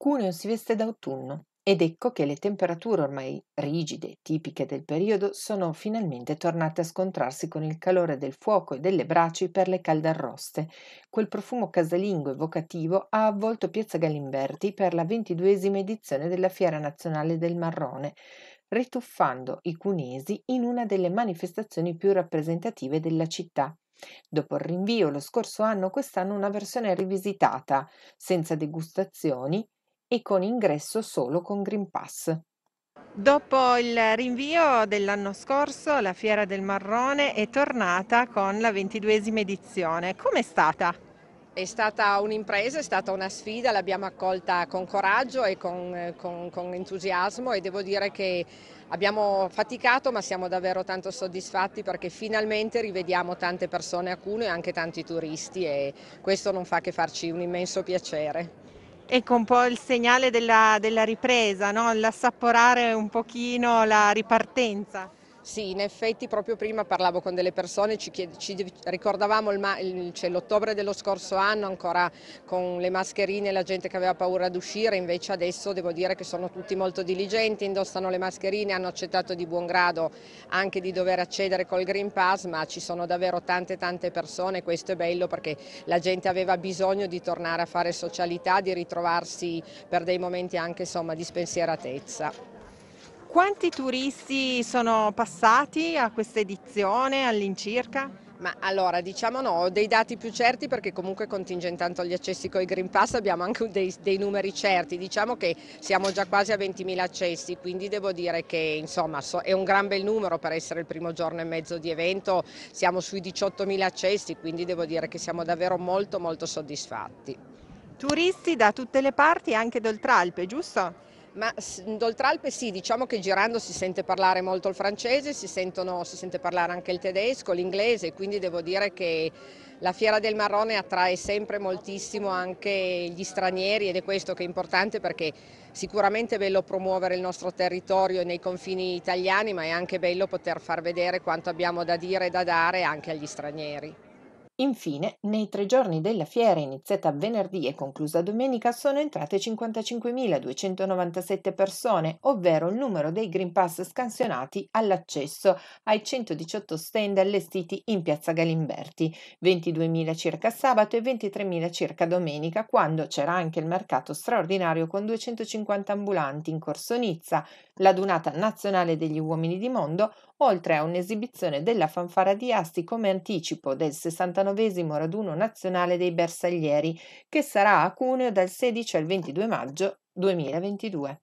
Cuneo si veste d'autunno ed ecco che le temperature ormai rigide, tipiche del periodo, sono finalmente tornate a scontrarsi con il calore del fuoco e delle braci per le calde arroste. Quel profumo casalingo evocativo ha avvolto Piazza Galimberti per la ventiduesima edizione della Fiera Nazionale del Marrone, rituffando i cunesi in una delle manifestazioni più rappresentative della città. Dopo il rinvio lo scorso anno, quest'anno una versione rivisitata, senza degustazioni, e con ingresso solo con Green Pass. Dopo il rinvio dell'anno scorso, la Fiera del Marrone è tornata con la ventiduesima edizione. Com'è stata? È stata un'impresa, è stata una sfida, l'abbiamo accolta con coraggio e con, con, con, entusiasmo e devo dire che abbiamo faticato ma siamo davvero tanto soddisfatti perché finalmente rivediamo tante persone a Cuneo e anche tanti turisti e questo non fa che farci un immenso piacere. Ecco un po' il segnale della, della ripresa, no? l'assaporare un pochino la ripartenza. Sì, in effetti proprio prima parlavo con delle persone, ci, chied- ci ricordavamo il, cioè l'ottobre dello scorso anno ancora con le mascherine la gente che aveva paura di uscire, invece adesso devo dire che sono tutti molto diligenti, indossano le mascherine, hanno accettato di buon grado anche di dover accedere col Green Pass, ma ci sono davvero tante tante persone, questo è bello perché la gente aveva bisogno di tornare a fare socialità, di ritrovarsi per dei momenti anche insomma, di spensieratezza. Quanti turisti sono passati a questa edizione all'incirca? Ma allora, diciamo no, ho dei dati più certi perché comunque contingentando gli accessi con i Green Pass abbiamo anche dei, dei, numeri certi, diciamo che siamo già quasi a 20.000 accessi, quindi devo dire che insomma so, è un gran bel numero per essere il primo giorno e mezzo di evento, siamo sui 18.000 accessi, quindi devo dire che siamo davvero molto molto soddisfatti. Turisti da tutte le parti, anche d'Oltralpe, giusto? Ma d'Oltralpe sì, diciamo che girando si sente parlare molto il francese, si, sentono, si sente parlare anche il tedesco, l'inglese, quindi devo dire che la Fiera del Marrone attrae sempre moltissimo anche gli stranieri ed è questo che è importante perché sicuramente è bello promuovere il nostro territorio nei confini italiani, ma è anche bello poter far vedere quanto abbiamo da dire e da dare anche agli stranieri. Infine, nei tre giorni della fiera iniziata venerdì e conclusa domenica sono entrate 55.297 persone, ovvero il numero dei Green Pass scansionati all'accesso ai 118 stand allestiti in Piazza Galimberti, 22.000 circa sabato e 23.000 circa domenica, quando c'era anche il mercato straordinario con 250 ambulanti in corso Nizza, la dunata nazionale degli uomini di mondo, oltre a un'esibizione della fanfara di Asti come anticipo del 69 diciannovesimo raduno nazionale dei bersaglieri, che sarà a Cuneo dal 16 al 22 maggio 2022.